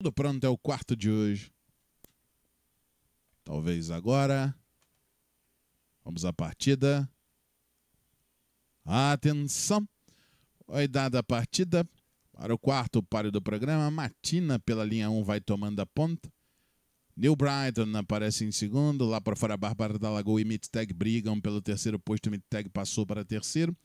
Tudo pronto é o quarto de hoje. Talvez agora. Vamos à partida. Atenção! Foi dada a partida para o quarto páreo do programa. Matina pela linha 1 vai tomando a ponta. New Brighton aparece em segundo. Lá para fora, Bárbara da Lagoa e Mittag brigam pelo terceiro posto. Mittag passou para terceiro.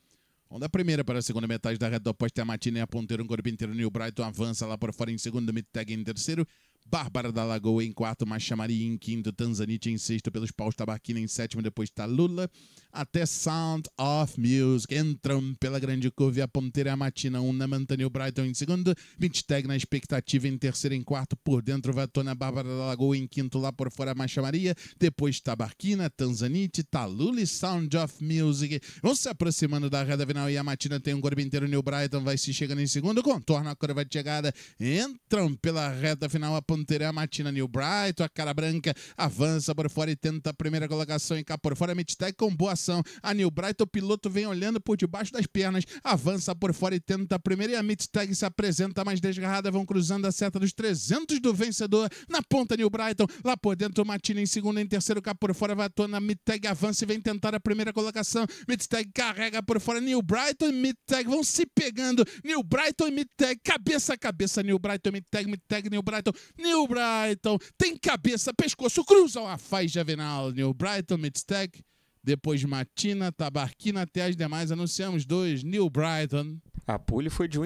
Bom, da primeira para a segunda metade da reta oposta, a Martina e é a Ponteiro, um corpo inteiro, New Brighton avança lá para fora em segundo, Mittag em terceiro, Bárbara da Lagoa em quarto, Machamari em quinto, Tanzanite em sexto, pelos paus Tabaquina em sétimo, depois Talula, até Sound of Music. Entram pela grande curva e a ponteira a matina, um na Mantanil Brighton em segundo, 20 tag na expectativa em terceiro, em quarto, por dentro, Vatona Bárbara da Lagoa em quinto, lá por fora Machamaria, depois Tabaquina, Tanzanite, Talula e Sound of Music. Vão se aproximando da reta final e a matina tem um corpo inteiro, New Brighton vai se chegando em segundo, contorna a curva de chegada, entram pela reta final, a ponteira é a Martina New Brighton, a cara branca avança por fora e tenta a primeira colocação em cá por fora. Mittag com boa ação. A New Brighton, o piloto vem olhando por debaixo das pernas, avança por fora e tenta a primeira. E a Midtag se apresenta mais desgarrada, vão cruzando a seta dos 300 do vencedor. Na ponta, New Brighton, lá por dentro, Martina em segundo, em terceiro, cá por fora, vai atuando. A Mittag avança e vem tentar a primeira colocação. Mittag carrega por fora. New Brighton e Midtag vão se pegando. New Brighton e Midtag, cabeça a cabeça. New Brighton, Mittag, Mittag, New Brighton. New Brighton tem cabeça, pescoço, cruzam a faixa javenal. New Brighton, Midstack, depois Matina, Tabarquina, até as demais. Anunciamos dois, New Brighton. A pule foi de um